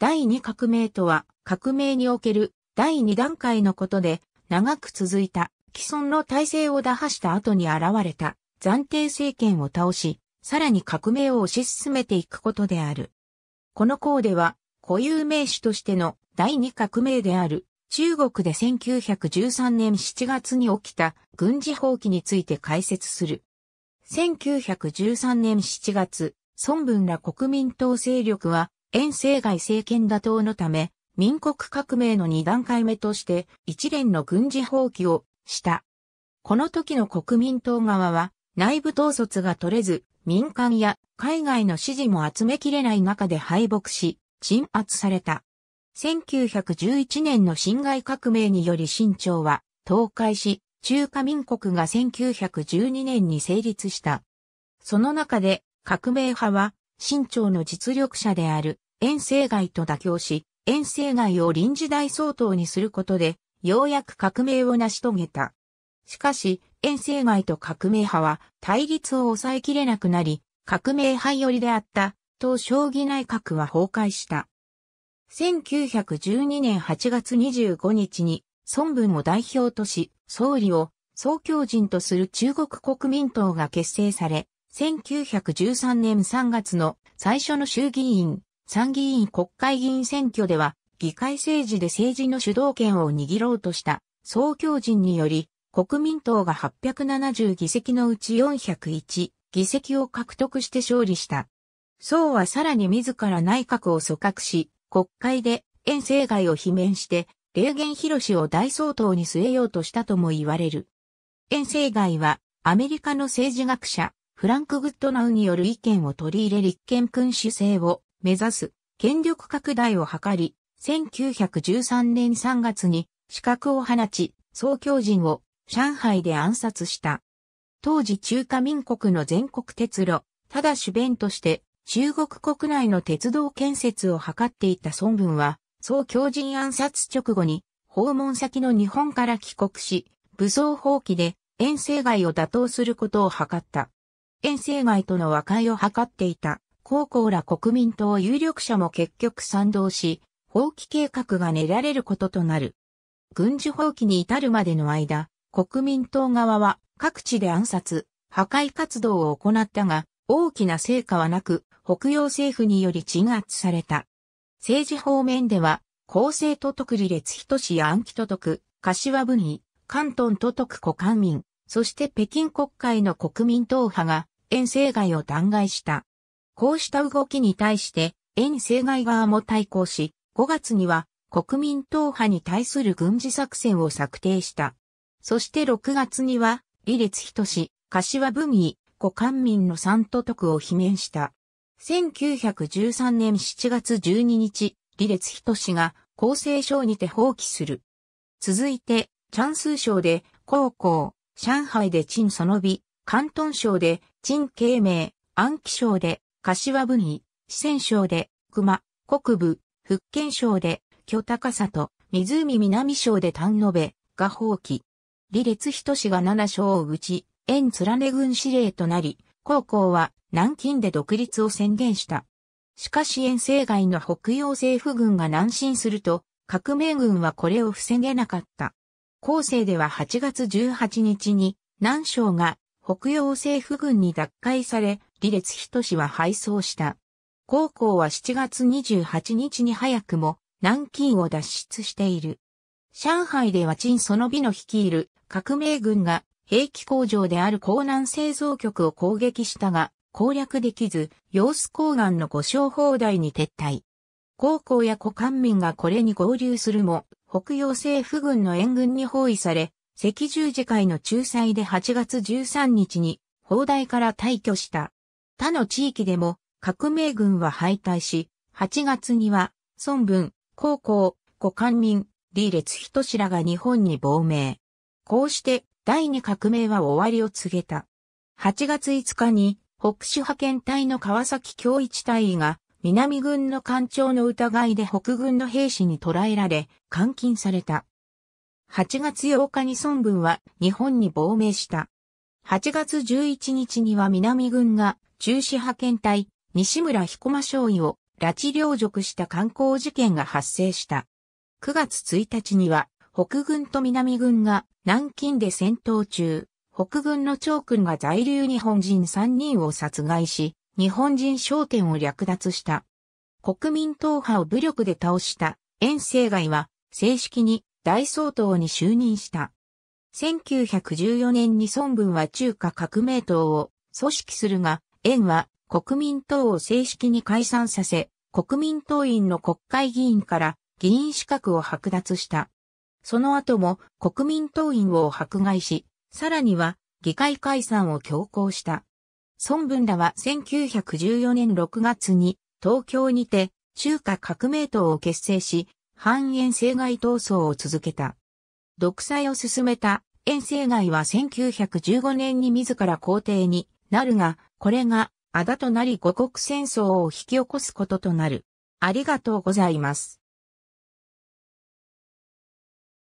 第二革命とは、革命における第二段階のことで、長く続いた既存の体制を打破した後に現れた暫定政権を倒し、さらに革命を推し進めていくことである。この項では、固有名詞としての第二革命である、中国で1913年7月に起きた軍事放棄について解説する。1913年7月、孫文ら国民党勢力は遠征外政権打倒のため、民国革命の2段階目として一連の軍事放棄をした。この時の国民党側は内部統率が取れず、民間や海外の支持も集めきれない中で敗北し、鎮圧された。1911年の辛亥革命により新朝は倒壊し、中華民国が1912年に成立した。その中で革命派は新朝の実力者である遠征外と妥協し、遠征外を臨時大総統にすることで、ようやく革命を成し遂げた。しかし、遠征外と革命派は対立を抑えきれなくなり、革命派寄りであった、と将棋内閣は崩壊した。1912年8月25日に、孫文を代表とし、総理を総教人とする中国国民党が結成され、1913年3月の最初の衆議院、参議院国会議員選挙では、議会政治で政治の主導権を握ろうとした総教人により、国民党が870議席のうち401議席を獲得して勝利した。宋はさらに自ら内閣を組閣し、国会で遠征外を罷免して、霊言広を大総統に据えようとしたとも言われる。遠征外はアメリカの政治学者、フランク・グッドナウによる意見を取り入れ立憲君主制を目指す権力拡大を図り、1913年3月に資格を放ち、総教人を上海で暗殺した。当時中華民国の全国鉄路、ただ主弁として中国国内の鉄道建設を図っていた孫文は、総教人暗殺直後に訪問先の日本から帰国し、武装放棄で遠征外を打倒することを図った。遠征外との和解を図っていた、高校ら国民党有力者も結局賛同し、放棄計画が練られることとなる。軍事放棄に至るまでの間、国民党側は各地で暗殺、破壊活動を行ったが、大きな成果はなく、北洋政府により鎮圧された。政治方面では、公正都督理列人氏や暗記都督、柏文位、関東都督古官民、そして北京国会の国民党派が、遠征外を弾劾した。こうした動きに対して、遠征外側も対抗し、5月には国民党派に対する軍事作戦を策定した。そして6月には、李立仁、柏文義、古官民の三都督を罷免した。1913年7月12日、李立仁が厚生省にて放棄する。続いて、チャンス省で、高校、上海で陳その美、関東省で陳慶明、安徽省で柏文義、四川省で熊、国部、福建省で巨高里、湖南省で丹野部、が放棄。李烈人氏が七省を打ち、縁連ね軍司令となり、高校は南京で独立を宣言した。しかし遠征外の北洋政府軍が南進すると、革命軍はこれを防げなかった。後世では8月18日に南昌が北洋政府軍に奪回され、李烈人氏は敗走した。高校は7月28日に早くも南京を脱出している。上海では陳その美の率いる革命軍が兵器工場である江南製造局を攻撃したが攻略できず、様子高岸の五小砲台に撤退。高校や古官民がこれに合流するも、北洋政府軍の援軍に包囲され、赤十字会の仲裁で8月13日に、砲台から退去した。他の地域でも、革命軍は敗退し、8月には、孫文、高校、古官民、李列人氏らが日本に亡命。こうして、第二革命は終わりを告げた。8月5日に、北市派遣隊の川崎京一隊員が、南軍の艦長の疑いで北軍の兵士に捕らえられ、監禁された。8月8日に孫文は日本に亡命した。8月11日には南軍が中止派遣隊西村彦間少尉を拉致領辱した観光事件が発生した。9月1日には北軍と南軍が南京で戦闘中、北軍の長君が在留日本人3人を殺害し、日本人商店を略奪した。国民党派を武力で倒した遠征外は正式に大総統に就任した。1914年に孫文は中華革命党を組織するが、円は国民党を正式に解散させ、国民党員の国会議員から議員資格を剥奪した。その後も国民党員を迫害し、さらには議会解散を強行した。孫文らは1914年6月に東京にて中華革命党を結成し、反遠征外闘争を続けた。独裁を進めた遠征外は1915年に自ら皇帝になるが、これがあだとなり五国戦争を引き起こすこととなる。ありがとうございます。